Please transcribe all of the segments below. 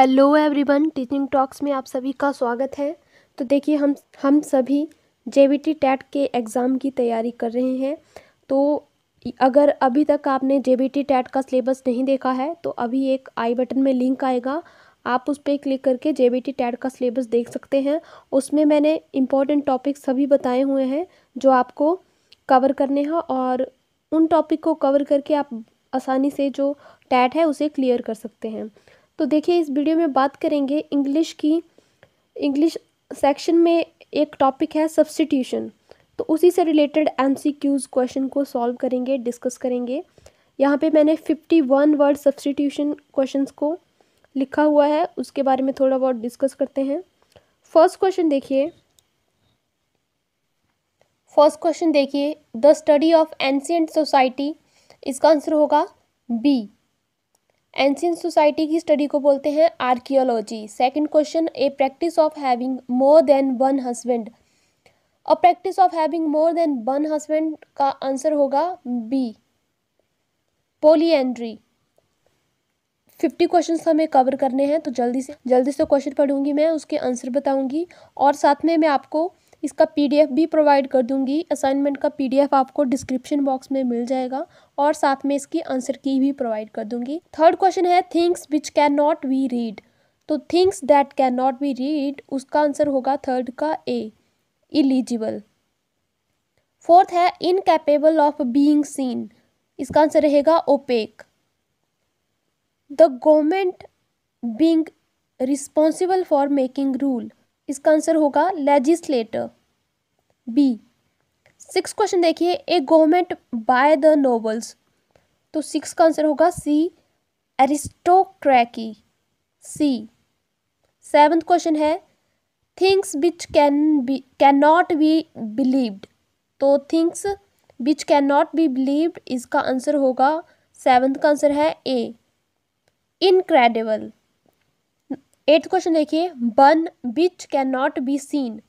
Hello everyone teaching talks में आप सभी का स्वागत है तो देखिए हम हम सभी जे बी टी टैट के एग्ज़ाम की तैयारी कर रहे हैं तो अगर अभी तक आपने जे बी टी टैट का सिलेबस नहीं देखा है तो अभी एक आई बटन में लिंक आएगा आप उस पर क्लिक करके जे बी टी टैट का सिलेबस देख सकते हैं उसमें मैंने इम्पॉर्टेंट टॉपिक सभी बताए हुए हैं जो आपको कवर करने हैं और उन टॉपिक को कवर करके आप आसानी से जो टैट है उसे क्लियर कर सकते हैं तो देखिए इस वीडियो में बात करेंगे इंग्लिश की इंग्लिश सेक्शन में एक टॉपिक है सब्सटीट्यूशन तो उसी से related M C Qs question को सॉल्व करेंगे डिस्कस करेंगे यहाँ पे मैंने fifty one word substitution question को लिखा हुआ है उसके बारे में थोड़ा बहुत डिस्कस करते हैं फर्स्ट क्वेश्चन देखिए फर्स्ट क्वेश्चन देखिए the study of ancient society इसका आंसर होगा बी एंशियन सोसाइटी की स्टडी को बोलते हैं archaeology second question a practice of having more than one husband और practice of having more than one husband का आंसर होगा बी पोलियंड्री फिफ्टी क्वेश्चन हमें कवर करने हैं तो जल्दी से जल्दी से क्वेश्चन पढ़ूंगी मैं उसके आंसर बताऊंगी और साथ में मैं आपको इसका पीडीएफ भी प्रोवाइड कर दूंगी असाइनमेंट का पीडीएफ आपको डिस्क्रिप्शन बॉक्स में मिल जाएगा और साथ में इसकी आंसर की भी प्रोवाइड कर दूंगी थर्ड क्वेश्चन है things which can not we read तो things that can not be read उसका आंसर होगा थर्ड का ए इलिजिबल फोर्थ है इनकेपेबल ऑफ बीइंग सीन इसका आंसर रहेगा opaque the government being responsible for making rule इसका answer होगा legislator B six question देखिए a government by the nobles तो सिक्स का आंसर होगा C aristocracy C seventh question है things which can be can not be believed तो things which can not be believed इसका answer होगा seventh का answer है ए इनक्रेडिबल एट क्वेश्चन देखिए one which can not be seen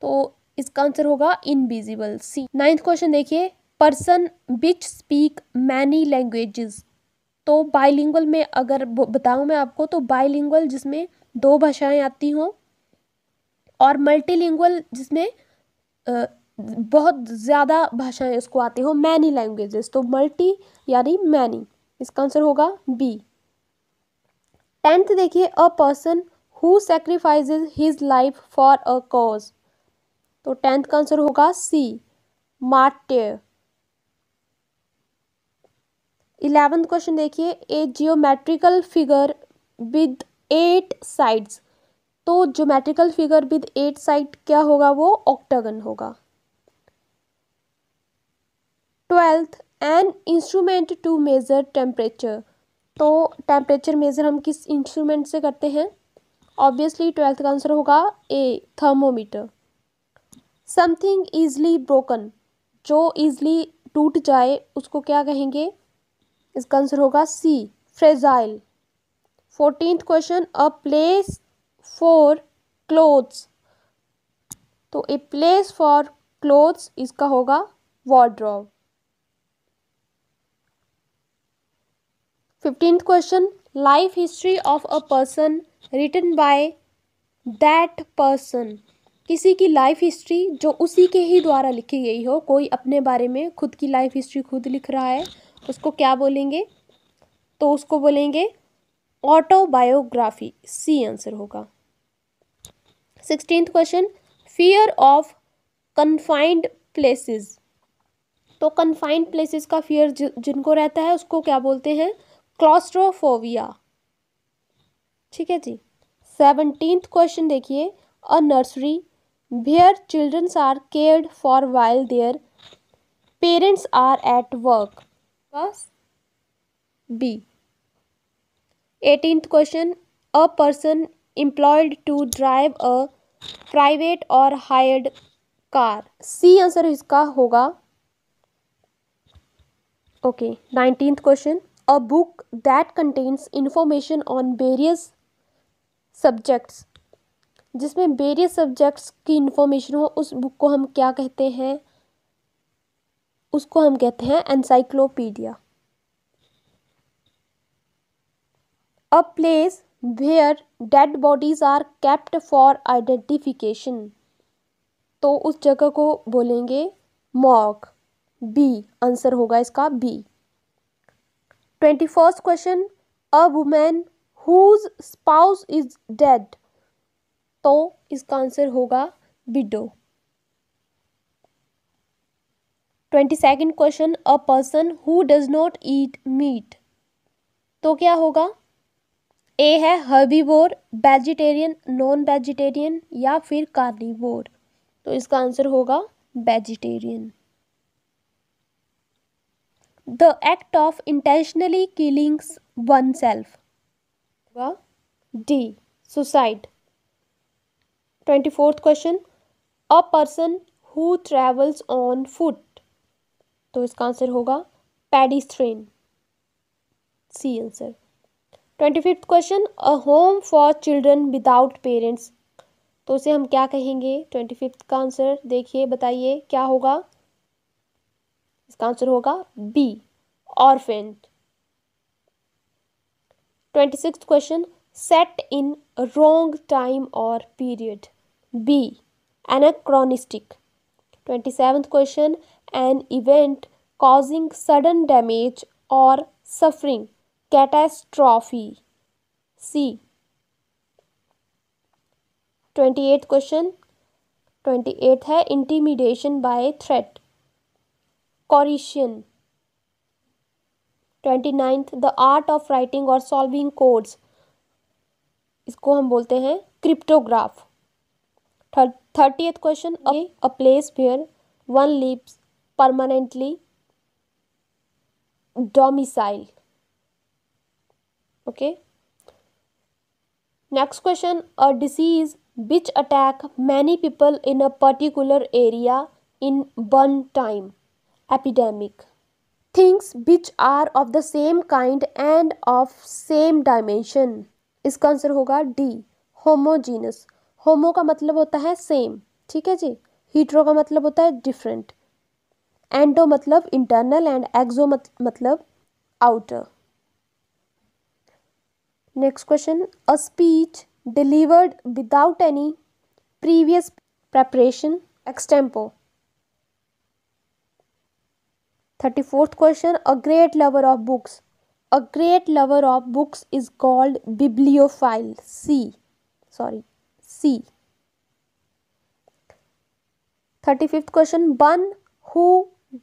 तो इसका answer होगा इनविजिबल सी नाइन्थ क्वेश्चन देखिए person which speak many languages तो बाइलिंगुअल में अगर बताऊं मैं आपको तो बाइलिंगुअल जिसमें दो भाषाएं आती हों और मल्टीलिंगुअल जिसमें बहुत ज़्यादा भाषाएं उसको आती हों मैनी लैंग्वेजेस तो मल्टी यानी मैनी इसका आंसर होगा बी टेंथ देखिए a person who sacrifice his life for a cause तो टेंथ का आंसर होगा सी मार्ट इलेवेंथ क्वेश्चन देखिए a geometrical figure with eight sides तो geometrical figure with eight side क्या होगा वो ऑक्टागन होगा twelfth an instrument to measure temperature तो टेम्परेचर मेज़र हम किस इंस्ट्रूमेंट से करते हैं ऑब्वियसली ट्वेल्थ का आंसर होगा A thermometer something easily broken जो ईजली टूट जाए उसको क्या कहेंगे इसका आंसर होगा C fragile fourteen question a place for clothes तो ए प्लेस फॉर क्लोथ्स इसका होगा wardrobe fifteenth question life history of a person written by that person किसी की लाइफ हिस्ट्री जो उसी के ही द्वारा लिखी गई हो कोई अपने बारे में खुद की लाइफ हिस्ट्री खुद लिख रहा है उसको क्या बोलेंगे तो उसको बोलेंगे ऑटोबायोग्राफी सी आंसर होगा sixteen question fear of confined places तो कन्फाइंड प्लेसेस का फियर जिनको रहता है उसको क्या बोलते हैं क्लॉस्ट्रोफोविया ठीक है जी सेवनटीन्थ क्वेश्चन देखिए a nursery where childrens are cared for while their parents are at work बस B eighteenth question a person employed to drive a private or hired car C answer इसका होगा okay nineteenth question a book that contains information on various subjects जिसमें various subjects की information हो उस book को हम क्या कहते हैं उसको हम कहते हैं encyclopedia a place where dead bodies are kept for identification तो उस जगह को बोलेंगे मॉक बी आंसर होगा इसका B twenty first question a women whose spouse is dead तो इसका आंसर होगा widow twenty second question a person who does not eat meat तो क्या होगा ए है वोर वेजिटेरियन नॉन वेजिटेरियन या फिर कार्निवोर तो इसका आंसर होगा vegetarian the act of intentionally killings one self D suicide twenty fourth question a person who travels on foot तो इसका आंसर होगा स्ट्रेन C answer twenty fifth question a home for children without parents तो उसे हम क्या कहेंगे twenty fifth का आंसर देखिए बताइए क्या होगा इसका आंसर होगा B orphan twenty six question set in wrong time or period B anachronistic twenty seven question an event causing sudden damage or suffering catastrophe C twenty eight question twenty eight है intimidation by threat coercion twenty ninth the art of writing or solving codes इसको हम बोलते हैं cryptograph एथ question a place where one lives permanently domicile okay next question a disease which attack many people in a particular area in one time epidemic. Things which are of the same kind and of same dimension. इसका answer होगा D homogeneous homo का मतलब होता है same ठीक है जी हीटरो का मतलब होता है डिफरेंट एंडो मतलब इंटरनल एंड एक्जो मतलब outer next question a speech delivered without any previous preparation extempo thirty fourth question a great lover of books a great lover of books is called bibliophile C sorry C thirty fifth question one who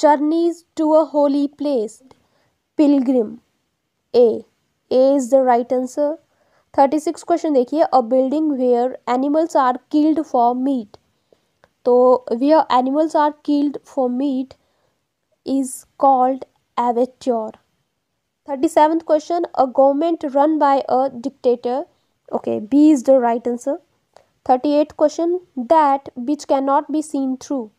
journeys to a holy place pilgrim A A is the right answer thirty six question देखिए a building where animals are killed for meet तो where animals are killed for meat is called avatar. 37th question A government run by a dictator. Okay, B is the right answer. 38th question That which cannot be seen through.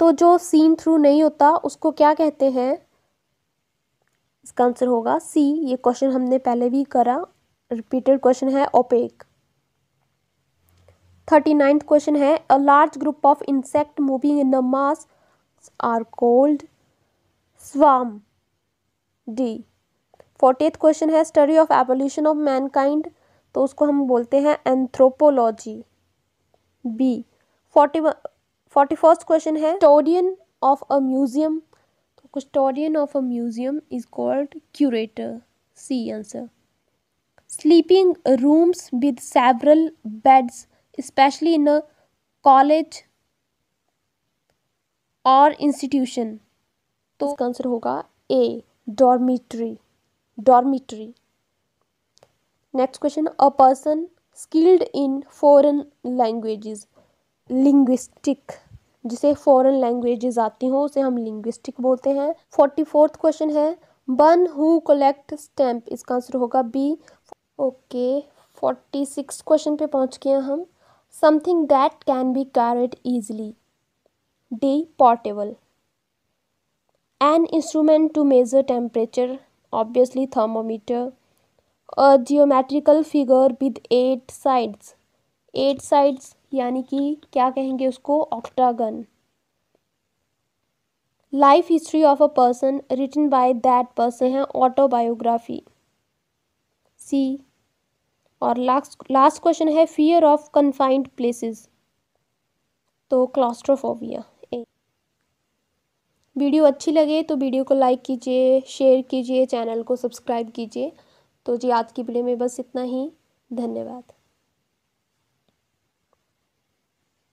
तो जो seen through नहीं होता उसको क्या कहते हैं इसका answer होगा सी ये क्वेश्चन हमने पहले भी करा रिपीटेड क्वेश्चन है ओपेक थर्टी नाइन्थ क्वेश्चन है a large group of insect moving in the mass are called swarm d fortieth question है study of evolution of mankind तो उसको हम बोलते हैं anthropology B forty forty first question है स्टोडियन ऑफ अ म्यूजियम तो custodian of a museum is called curator C answer sleeping rooms with several beds specially in a college और institution तो इसका आंसर होगा A dormitory dormitory next question a person skilled in foreign languages linguistic जिसे foreign languages आती हों उसे हम linguistic बोलते हैं फोर्टी फोर्थ क्वेश्चन है वन हु कलेक्ट स्टैम्प इसका आंसर होगा B okay forty six question पे पहुंच गए हम something that can be carried easily D portable an instrument to measure temperature obviously thermometer a geometrical figure with eight sides eight sides यानी कि क्या कहेंगे उसको octagon life history of a person written by that person है autobiography C और last last question है fear of confined places तो claustrophobia video अच्छी लगे तो वीडियो को लाइक कीजिए शेयर कीजिए चैनल को सब्सक्राइब कीजिए तो जी आज की वीडियो में बस इतना ही धन्यवाद